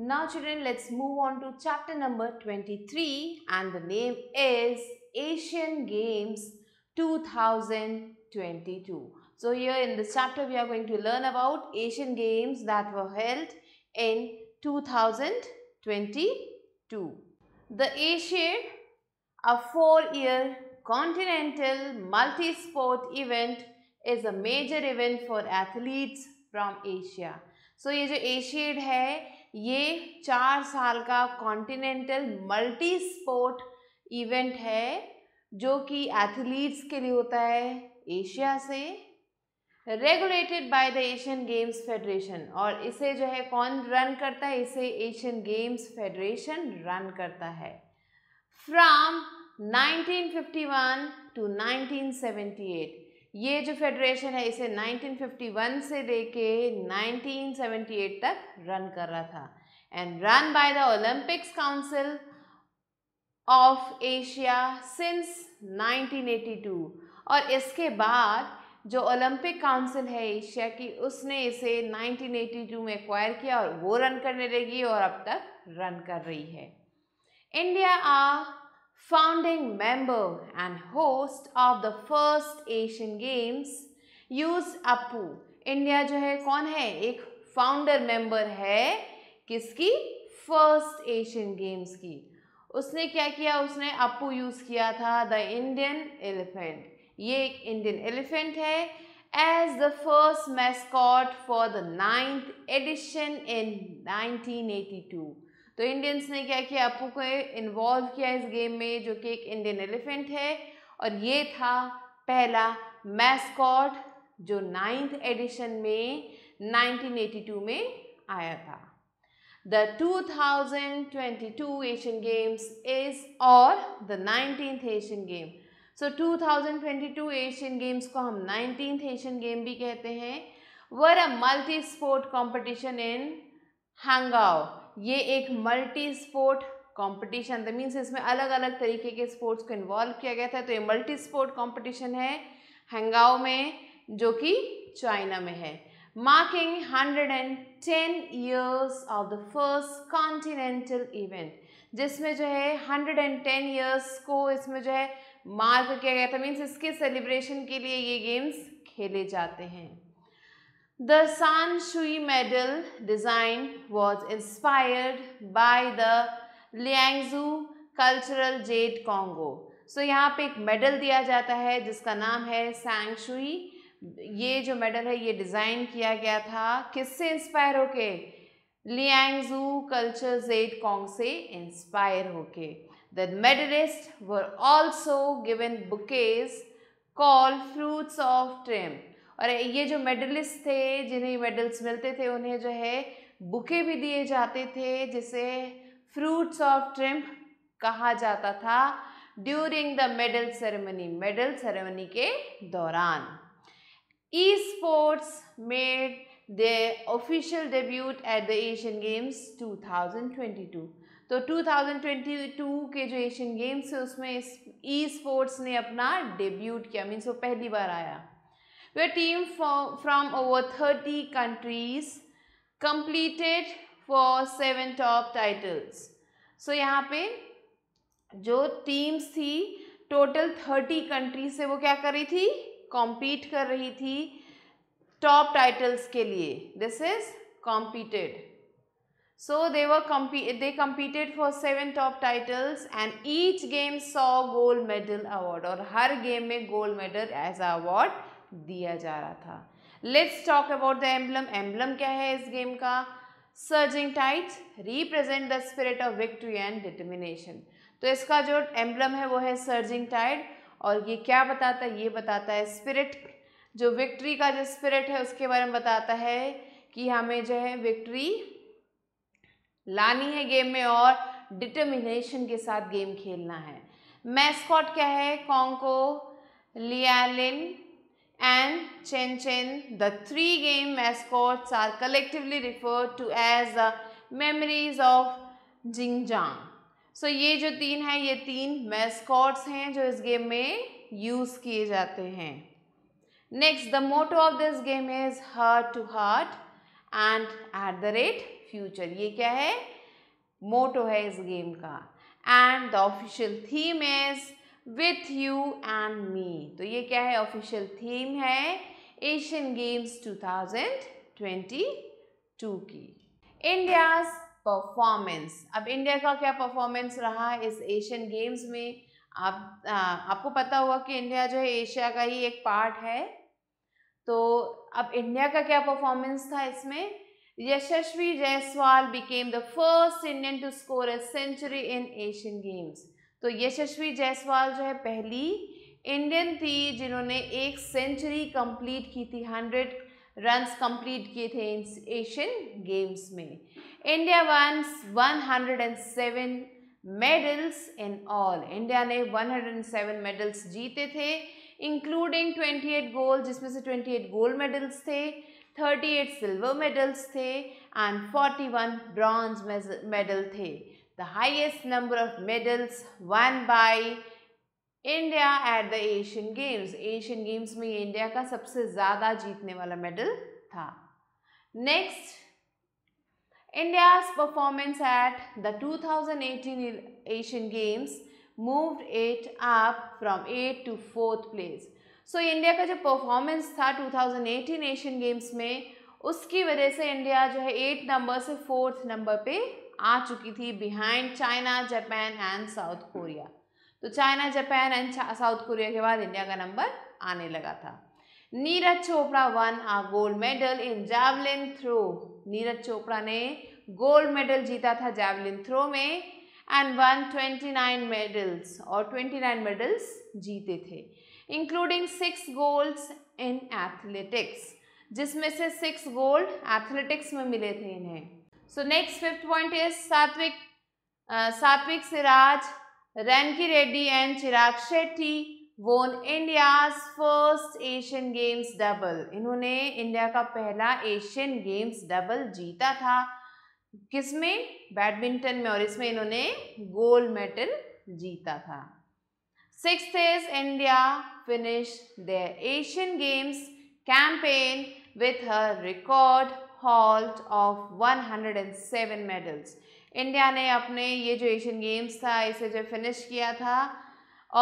Now children, let's move on to chapter number 23 and the name is Asian Games 2022. So here in this chapter, we are going to learn about Asian Games that were held in 2022. The Asia, a four-year continental multi-sport event is a major event for athletes from Asia. So ये जो एशियड है ये चार साल का continental multi sport event है जो कि एथलीट्स के लिए होता है एशिया से regulated by the Asian Games Federation और इसे जो है कौन रन करता है इसे एशियन गेम्स फेडरेशन रन करता है फ्रॉम 1951 टू 1978 ये जो फेडरेशन है इसे 1951 से लेके 1978 तक रन कर रहा था and run by the Olympics Council of Asia since 1982 और इसके बाद जो ओलंपिक काउंसिल है एशिया की उसने इसे 1982 में एक्वायर किया और वो रन करने लगी और अब तक रन कर रही है इंडिया आ founding member and host of the first Asian Games, यूज अपू इंडिया जो है कौन है एक फाउंडर मेंबर है किसकी फर्स्ट एशियन गेम्स की उसने क्या किया उसने अपू यूज़ किया था द इंडियन एलिफेंट ये एक इंडियन एलिफेंट है as the first mascot for the ninth edition in 1982 तो इंडियंस ने क्या किया अपू को इन्वॉल्व किया इस गेम में जो कि एक इंडियन एलिफेंट है और ये था पहला मैस्कॉट जो नाइन्थ एडिशन में 1982 में आया था द 2022 एशियन गेम्स इज और the nineteenth Asian Game so 2022 Asian Games को हम नाइनटीन्थ एशियन गेम भी कहते हैं were a multi sport competition in Hangzhou ये एक multi sport competition the means इसमें अलग अलग तरीके के स्पोर्ट्स को इन्वॉल्व किया गया था तो ये मल्टी स्पोर्ट कंपटीशन है हंगाओ में जो कि चाइना में है marking 110 years of the first continental event जिसमें जो है 110 ईयर्स को इसमें जो है मार्क किया गया था मीन्स इसके सेलिब्रेशन के लिए ये गेम्स खेले जाते हैं The San Shui medal design was inspired by the Liangzhu Cultural Jade Congo. So यहाँ पे एक medal दिया जाता है जिसका नाम है Sang Shui. ये जो medal है ये design किया गया था किससे inspire होके Liangzhu Cultural Jade Kong से inspire होके. The medalists were also given bouquets called fruits of trim. और ये जो मेडलिस्ट थे जिन्हें मेडल्स मिलते थे उन्हें जो है बुके भी दिए जाते थे जिसे फ्रूट्स ऑफ ट्रिम्प कहा जाता था during the medal ceremony medal ceremony के दौरान esports made the official debut at the Asian games 2022 तो 2022 के जो एशियन गेम्स है उसमें ई स्पोर्ट्स ने अपना डेब्यूट किया मीन्स वो पहली बार आया where team from over 30 countries completed for seven top titles. So यहाँ पे जो टीम्स थी total 30 countries. से वो क्या कर रही थी कॉम्पीट कर रही थी टॉप टाइटल्स के लिए so they were comp- they competed for seven top titles and each game saw gold medal award or her game में gold medal as a award दिया जा रहा था let's talk about the emblem emblem क्या है इस game का surging tides represent the spirit of victory and determination तो इसका जो एम्बलम है वो है सर्जिंग टाइड और ये क्या बताता है ये बताता है स्पिरिट जो विक्ट्री का जो स्पिरिट है उसके बारे में बताता है कि हमें जो है विक्ट्री लानी है गेम में और डिटर्मिनेशन के साथ गेम खेलना है मैस्कॉट क्या है कॉन्को लियालिन and Chen Chen. The three game mascots are collectively referred to as the uh, memories of Jingjiang. So so, ये जो तीन हैं ये तीन मैस्कॉट्स हैं जो इस गेम में यूज़ किए जाते हैं next the motto of this game is heart to heart and at the rate future ये क्या है मोटो है इस गेम का and the official theme is with you and me तो ये क्या है ऑफिशियल थीम है एशियन गेम्स 2022 की इंडिया परफॉर्मेंस अब इंडिया का क्या परफॉर्मेंस रहा इस एशियन गेम्स में आप आ, आपको पता हुआ कि इंडिया जो है एशिया का ही एक पार्ट है तो अब इंडिया का क्या परफॉर्मेंस था इसमें Yashasvi Jaiswal became the first Indian to score a century in Asian games तो यशस्वी जायसवाल जो है पहली इंडियन थी जिन्होंने एक सेंचुरी कंप्लीट की थी हंड्रेड रन्स कंप्लीट किए थे इन एशियन गेम्स में India once seven medals in all India ने one hundred and seven medals जीते थे इंक्लूडिंग ट्वेंटी एट गोल्ड जिसमें से ट्वेंटी एट गोल्ड मेडल्स थे थर्टी एट सिल्वर मेडल्स थे and forty one bronze medal थे the highest number of medals won by India at the Asian Games. Asian Games में ये India का सबसे ज़्यादा जीतने वाला मेडल था Next, India's performance at the 2018 Asian Games moved it up from 8 to 4th place. So, India का जो performance था 2018 Asian Games में उसकी वजह से इंडिया जो है एट नंबर से फोर्थ नंबर पे आ चुकी थी behind China Japan and South Korea तो China Japan and South Korea के बाद इंडिया का नंबर आने लगा था Neeraj Chopra won a gold medal in javelin throw Neeraj Chopra ने गोल्ड मेडल जीता था जैवलिन थ्रो में and won twenty nine medals और ट्वेंटी नाइन मेडल्स जीते थे including six golds in athletics जिसमें से सिक्स गोल्ड एथलेटिक्स में मिले थे इन्हें so next fifth point is Satwik Satwik Sairaj Rankireddy and Chirag Shetty won India's first Asian games double इन्होंने इंडिया का पहला एशियन गेम्स डबल जीता था किसमें बैडमिंटन में और इसमें इन्होंने गोल्ड मेडल जीता था six is India finish the Asian games campaign with her record haul of 107 medals India ने अपने ये जो एशियन गेम्स था इसे जो फिनिश किया था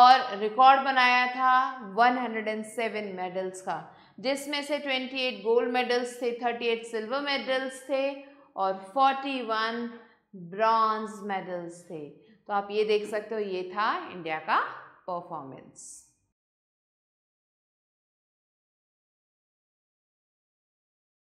और रिकॉर्ड बनाया था 107 मेडल्स का जिसमें से 28 गोल्ड मेडल्स थे 38 सिल्वर मेडल्स थे और 41 ब्रॉन्ज मेडल्स थे तो आप ये देख सकते हो ये था इंडिया का परफॉर्मेंस